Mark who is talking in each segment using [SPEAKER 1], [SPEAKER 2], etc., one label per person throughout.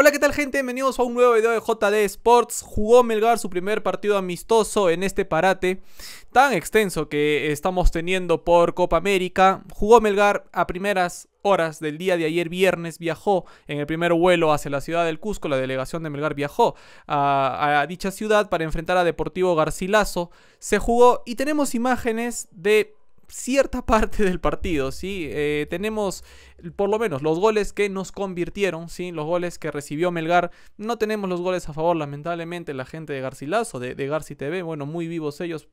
[SPEAKER 1] Hola, ¿qué tal gente? Bienvenidos a un nuevo video de JD Sports. Jugó Melgar su primer partido amistoso en este parate tan extenso que estamos teniendo por Copa América. Jugó Melgar a primeras horas del día de ayer viernes viajó en el primer vuelo hacia la ciudad del Cusco, la delegación de Melgar viajó a, dicha ciudad para enfrentar a Deportivo Garcilaso, se jugó y tenemos imágenes de cierta parte del partido, ¿sí? Eh, tenemos por lo menos los goles que nos convirtieron, ¿sí? Los goles que recibió Melgar. No tenemos los goles a favor, lamentablemente, la gente de Garcilaso, de, de Garci TV, bueno, muy vivos ellos,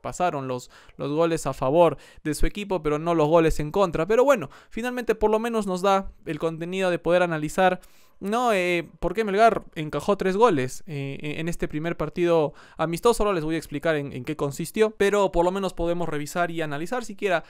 [SPEAKER 1] pasaron los, los, goles a favor de su equipo, pero no los goles en contra. Pero bueno, finalmente por lo menos nos da el contenido de poder analizar no, eh, porque Melgar encajó tres goles eh, eh, en este primer partido amistoso? Ahora les voy a explicar en, qué consistió, pero por lo menos podemos revisar y analizar siquiera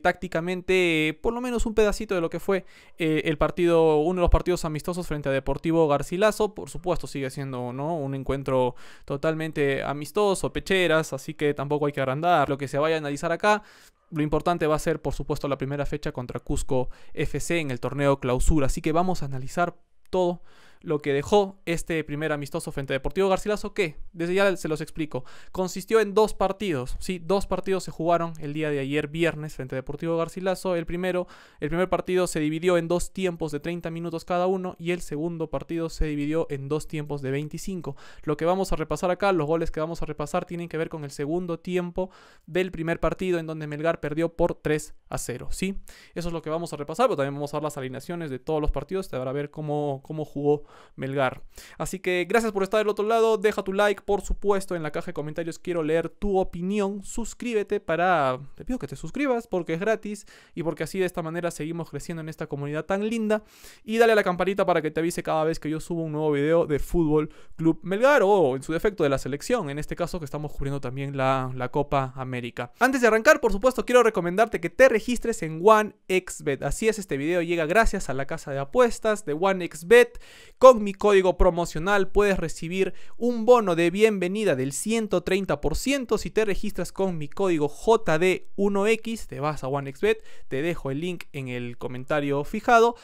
[SPEAKER 1] tácticamente por lo menos un pedacito de lo que fue el partido, uno de los partidos amistosos frente a Deportivo Garcilaso. Por supuesto, sigue siendo ¿no? un encuentro totalmente amistoso, pecheras, así que tampoco hay que agrandar lo que se vaya a analizar acá. Lo importante va a ser, por supuesto, la primera fecha contra Cusco FC en el torneo clausura. Así que vamos a analizar todo lo que dejó este primer amistoso frente a Deportivo Garcilaso, que desde ya se los explico, consistió en dos partidos, sí, dos partidos se jugaron el día de ayer viernes frente a Deportivo Garcilaso, el primero, el primer partido se dividió en dos tiempos de 30 minutos cada uno y el segundo partido se dividió en dos tiempos de 25. Lo que vamos a repasar acá, los goles que vamos a repasar tienen que ver con el segundo tiempo del primer partido en donde Melgar perdió por 3 a 0, sí. Eso es lo que vamos a repasar, pero también vamos a ver las alineaciones de todos los partidos a ver cómo, cómo jugó Melgar. Así que gracias por estar del otro lado. Deja tu like, por supuesto, en la caja de comentarios. Quiero leer tu opinión. Suscríbete para... Te pido que te suscribas porque es gratis y porque así de esta manera seguimos creciendo en esta comunidad tan linda. Y dale a la campanita para que te avise cada vez que yo subo un nuevo video de Fútbol Club Melgar o en su defecto de la selección. En este caso que estamos cubriendo también la, la Copa América. Antes de arrancar, por supuesto, quiero recomendarte que te registres en OneXBet. Así es, este video llega gracias a la casa de apuestas de OneXBet con mi código promocional puedes recibir un bono de bienvenida del 130%. Si te registras con mi código JD1X, te vas a OneXBet, te dejo el link en el comentario fijado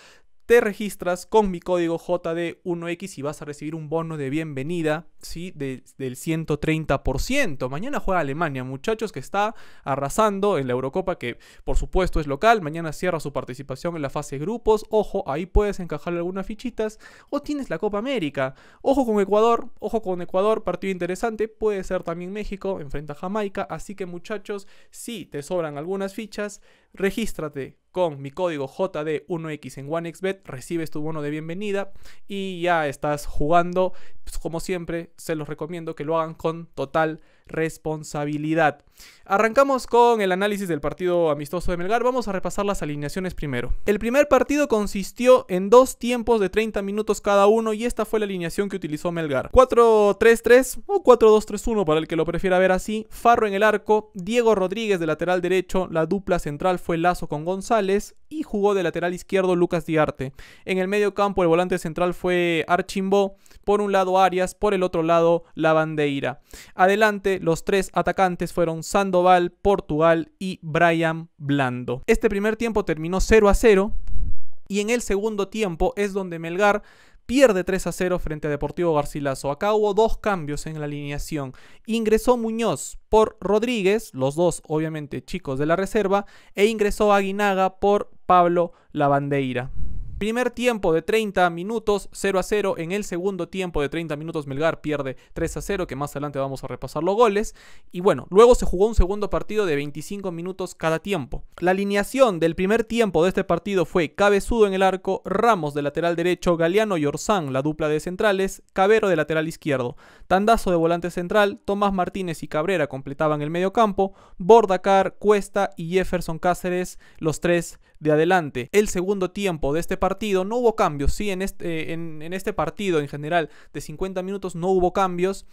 [SPEAKER 1] te registras con mi código JD1X y vas a recibir un bono de bienvenida, ¿sí? del 130%. Mañana juega Alemania, muchachos, que está arrasando en la Eurocopa, que por supuesto es local. Mañana cierra su participación en la fase de grupos. Ojo, ahí puedes encajarle algunas fichitas. O tienes la Copa América. Ojo con Ecuador, ojo con Ecuador, partido interesante. Puede ser también México, enfrenta a Jamaica. Así que muchachos, si te sobran algunas fichas, regístrate con mi código JD1X en OneXBet recibes tu bono de bienvenida y ya estás jugando. Pues, como siempre, se los recomiendo que lo hagan con total responsabilidad. Arrancamos con el análisis del partido amistoso de Melgar. Vamos a repasar las alineaciones primero. El primer partido consistió en dos tiempos de 30 minutos cada uno y esta fue la alineación que utilizó Melgar. 4-3-3 o 4-2-3-1 para el que lo prefiera ver así. Farro en el arco, Diego Rodríguez de lateral derecho, la dupla central fue Lazo con González, y jugó de lateral izquierdo Lucas Diarte. En el medio campo el volante central fue Archimbo, por un lado Arias, por el otro lado La Bandeira. Adelante los tres atacantes fueron Sandoval, Portugal y Brian Blando. Este primer tiempo terminó 0 a 0 y en el segundo tiempo es donde Melgar pierde 3 a 0 frente a Deportivo Garcilaso. Acá hubo dos cambios en la alineación. Ingresó Muñoz por Rodríguez, los dos obviamente chicos de la reserva, e ingresó Aguinaga por Pablo Lavandeira. Primer tiempo de 30 minutos, 0 a 0. En el segundo tiempo de 30 minutos, Melgar pierde 3 a 0, que más adelante vamos a repasar los goles. Y bueno, luego se jugó un segundo partido de 25 minutos cada tiempo. La alineación del primer tiempo de este partido fue Cabezudo en el arco, Ramos de lateral derecho, Galeano y Orsán, la dupla de centrales, Cabero de lateral izquierdo, Tandazo de volante central, Tomás Martínez y Cabrera completaban el medio campo, Bordacar, Cuesta y Jefferson Cáceres, los tres de adelante. El segundo tiempo de este partido no hubo cambios, sí, en este, eh, este partido en general de 50 minutos no hubo cambios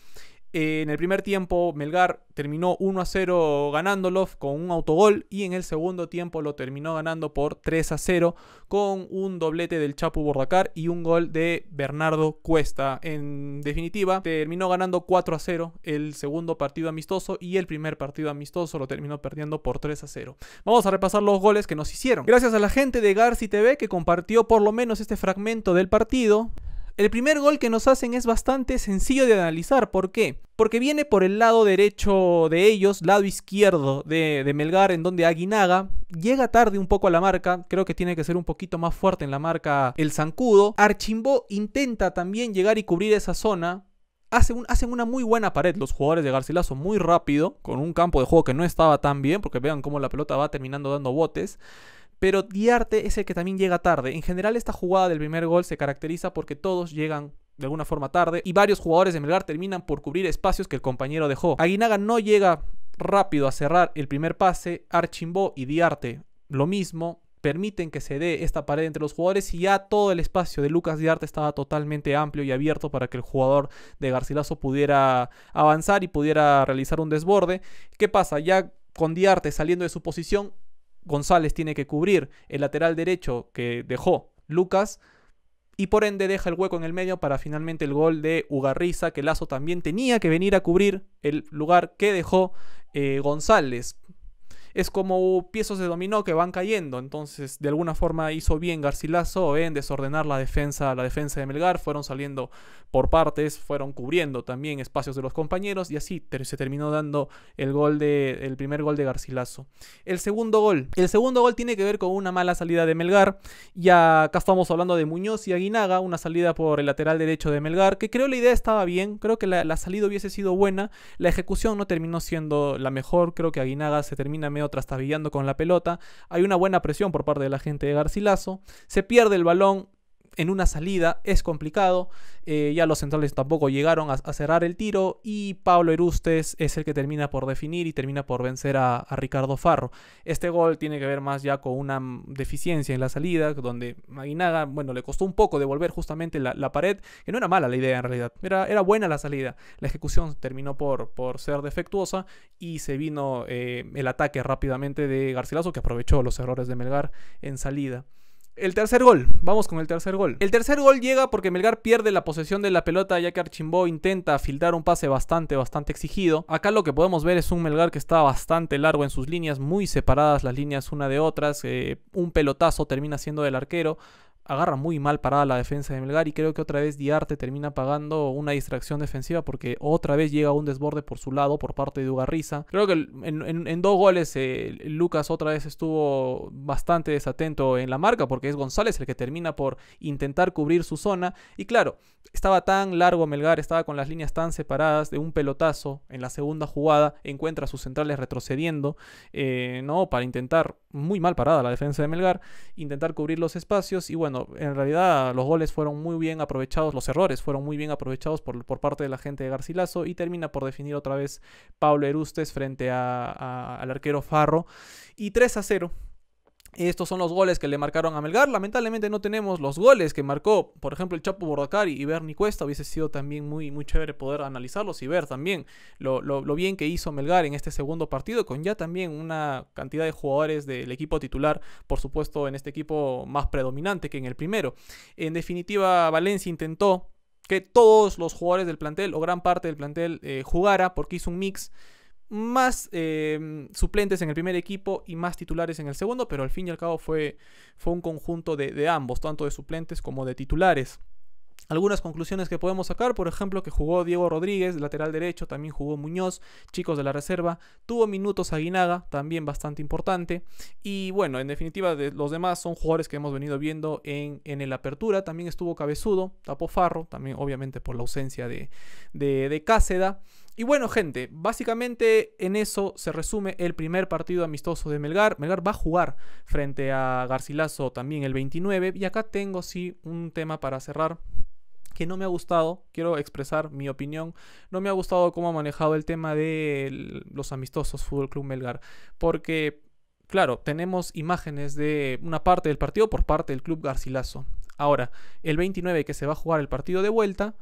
[SPEAKER 1] en el primer tiempo, Melgar terminó 1 a 0 ganándolo con un autogol y en el segundo tiempo lo terminó ganando por 3 a 0 con un doblete del Chapu Bordacar y un gol de Bernardo Cuesta. En definitiva, terminó ganando 4 a 0 el segundo partido amistoso y el primer partido amistoso lo terminó perdiendo por 3 a 0. Vamos a repasar los goles que nos hicieron. Gracias a la gente de Garci TV que compartió por lo menos este fragmento del partido. El primer gol que nos hacen es bastante sencillo de analizar. ¿Por qué? Porque viene por el lado derecho de ellos, lado izquierdo de, Melgar, en donde Aguinaga llega tarde un poco a la marca. Creo que tiene que ser un poquito más fuerte en la marca el Zancudo. Archimbó intenta también llegar y cubrir esa zona. Hacen, hacen, una muy buena pared los jugadores de Garcilaso muy rápido, con un campo de juego que no estaba tan bien, porque vean cómo la pelota va terminando dando botes pero Diarte es el que también llega tarde. En general esta jugada del primer gol se caracteriza porque todos llegan de alguna forma tarde y varios jugadores de Melgar terminan por cubrir espacios que el compañero dejó. Aguinaga no llega rápido a cerrar el primer pase, Archimbó y Diarte lo mismo, permiten que se dé esta pared entre los jugadores y ya todo el espacio de Lucas Diarte estaba totalmente amplio y abierto para que el jugador de Garcilaso pudiera avanzar y pudiera realizar un desborde. ¿Qué pasa? Ya con Diarte saliendo de su posición, González tiene que cubrir el lateral derecho que dejó Lucas y por ende deja el hueco en el medio para finalmente el gol de Ugarriza, que Lazo también tenía que venir a cubrir el lugar que dejó eh, González es como piezas de dominó que van cayendo. Entonces, de alguna forma hizo bien Garcilaso en desordenar la defensa, la defensa de Melgar. Fueron saliendo por partes, fueron cubriendo también espacios de los compañeros y así se terminó dando el gol de el primer gol de Garcilaso. El segundo gol, el segundo gol tiene que ver con una mala salida de Melgar. Y acá estamos hablando de Muñoz y Aguinaga, una salida por el lateral derecho de Melgar, que creo la idea estaba bien, creo que la, la salida hubiese sido buena, la ejecución no terminó siendo la mejor, creo que Aguinaga se termina medio está trastabillando con la pelota. Hay una buena presión por parte de la gente de Garcilaso. Se pierde el balón, en una salida es complicado. Eh, ya los centrales tampoco llegaron a, cerrar el tiro. Y Pablo Erustes es el que termina por definir y termina por vencer a, Ricardo Farro. Este gol tiene que ver más ya con una mm, deficiencia en la salida, donde Maguinaga, bueno, le costó un poco devolver justamente la, la pared, que no era mala la idea en realidad, era, buena la salida. La ejecución terminó por, por ser defectuosa y se vino eh, el ataque rápidamente de Garcilaso, que aprovechó los errores de Melgar en salida. El tercer gol, vamos con el tercer gol. El tercer gol llega porque Melgar pierde la posesión de la pelota ya que Archimbó intenta filtrar un pase bastante, bastante exigido. Acá lo que podemos ver es un Melgar que está bastante largo en sus líneas, muy separadas las líneas una de otras. Eh, un pelotazo termina siendo del arquero agarra muy mal parada la defensa de Melgar y creo que otra vez Diarte termina pagando una distracción defensiva porque otra vez llega un desborde por su lado por parte de Ugarriza. Creo que en, dos goles eh, Lucas otra vez estuvo bastante desatento en la marca porque es González el que termina por intentar cubrir su zona y claro, estaba tan largo Melgar, estaba con las líneas tan separadas de un pelotazo en la segunda jugada, encuentra sus centrales retrocediendo, eh, ¿no? Para intentar, muy mal parada la defensa de Melgar, intentar cubrir los espacios y bueno, en realidad los goles fueron muy bien aprovechados, los errores fueron muy bien aprovechados por, por parte de la gente de Garcilaso y termina por definir otra vez Pablo Erustes frente al arquero Farro. Y 3 a 0 estos son los goles que le marcaron a Melgar. Lamentablemente no tenemos los goles que marcó, por ejemplo, el Chapo Bordacari y Bernie Cuesta. Hubiese sido también muy, muy chévere poder analizarlos y ver también lo, bien que hizo Melgar en este segundo partido, con ya también una cantidad de jugadores del equipo titular, por supuesto, en este equipo más predominante que en el primero. En definitiva, Valencia intentó que todos los jugadores del plantel o gran parte del plantel eh, jugara porque hizo un mix más eh, suplentes en el primer equipo y más titulares en el segundo, pero al fin y al cabo fue, fue un conjunto de, ambos, tanto de suplentes como de titulares. Algunas conclusiones que podemos sacar, por ejemplo, que jugó Diego Rodríguez, lateral derecho, también jugó Muñoz, chicos de la reserva, tuvo minutos Aguinaga, también bastante importante, y bueno, en definitiva los demás son jugadores que hemos venido viendo en, en el apertura, también estuvo Cabezudo, Tapofarro, también obviamente por la ausencia de, de, de Cáceda, y bueno, gente, básicamente en eso se resume el primer partido amistoso de Melgar. Melgar va a jugar frente a Garcilaso también el 29. Y acá tengo sí un tema para cerrar que no me ha gustado, quiero expresar mi opinión, no me ha gustado cómo ha manejado el tema de los amistosos Fútbol Club Melgar, porque claro, tenemos imágenes de una parte del partido por parte del club Garcilaso. Ahora, el 29 que se va a jugar el partido de vuelta,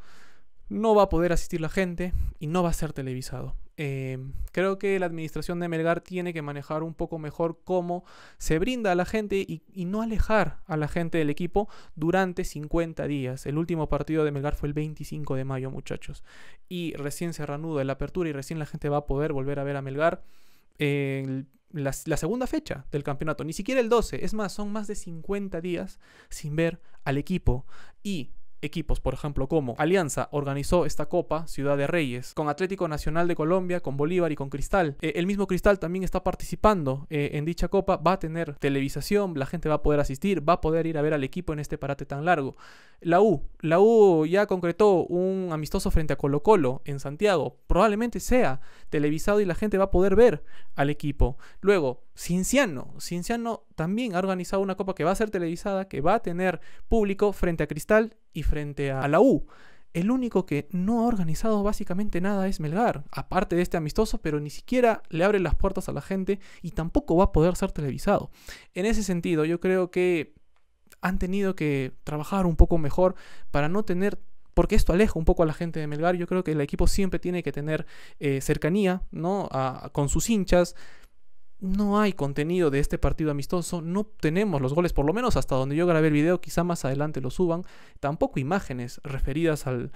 [SPEAKER 1] no va a poder asistir la gente y no va a ser televisado. Em, creo que la administración de Melgar tiene que manejar un poco mejor cómo se brinda a la gente y, no alejar a la gente del equipo durante 50 días. El último partido de Melgar fue el 25 de mayo, muchachos. Y recién se reanuda la apertura y recién la gente va a poder volver a ver a Melgar. la, la, segunda fecha del campeonato, ni siquiera el 12, es más, son más de 50 días sin ver al equipo. Y equipos, por ejemplo, como Alianza organizó esta Copa Ciudad de Reyes, con Atlético Nacional de Colombia, con Bolívar y con Cristal. Eh, el mismo Cristal también está participando eh, en dicha Copa, va a tener televisación, la gente va a poder asistir, va a poder ir a ver al equipo en este parate tan largo. La U, la U ya concretó un amistoso frente a Colo Colo en Santiago, probablemente sea televisado y la gente va a poder ver al equipo. Luego, Cienciano, Cienciano también ha organizado una copa que va a ser televisada, que va a tener público frente a Cristal y frente a la U. El único que no ha organizado básicamente nada es Melgar, aparte de este amistoso, pero ni siquiera le abre las puertas a la gente y tampoco va a poder ser televisado. En ese sentido, yo creo que han tenido que trabajar un poco mejor para no tener porque esto aleja un poco a la gente de Melgar. Yo creo que el equipo siempre tiene que tener eh, cercanía, ¿no? con sus hinchas no hay contenido de este partido amistoso, no tenemos los goles, por lo menos hasta donde yo grabé el video, quizá más adelante lo suban, tampoco imágenes referidas al,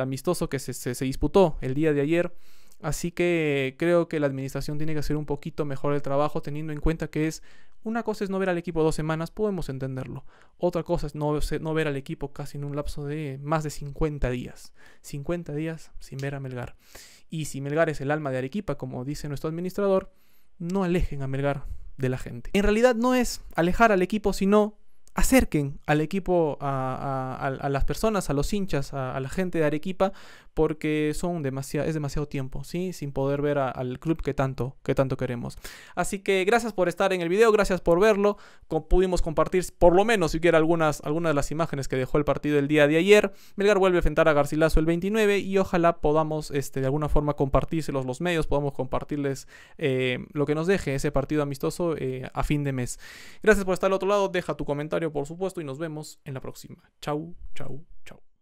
[SPEAKER 1] amistoso que se, disputó el día de ayer. Así que creo que la administración tiene que hacer un poquito mejor el trabajo teniendo en cuenta que es una cosa es no ver al equipo dos semanas, podemos entenderlo. Otra cosa es no, no ver al equipo casi en un lapso de más de 50 días. 50 días sin ver a Melgar. Y si Melgar es el alma de Arequipa, como dice nuestro administrador, no alejen a Melgar de la gente. En realidad no es alejar al equipo, sino acerquen al equipo, a, las personas, a los hinchas, a, la gente de Arequipa, porque son demasiado, es demasiado tiempo, Sin poder ver al club que tanto, que tanto queremos. Así que gracias por estar en el video, gracias por verlo. pudimos compartir por lo menos siquiera algunas, algunas de las imágenes que dejó el partido el día de ayer. Melgar vuelve a enfrentar a Garcilaso el 29 y ojalá podamos este, de alguna forma compartírselos los medios, podamos compartirles eh, lo que nos deje ese partido amistoso eh, a fin de mes. Gracias por estar al otro lado, deja tu comentario por supuesto, y nos vemos en la próxima. Chau, chau, chau.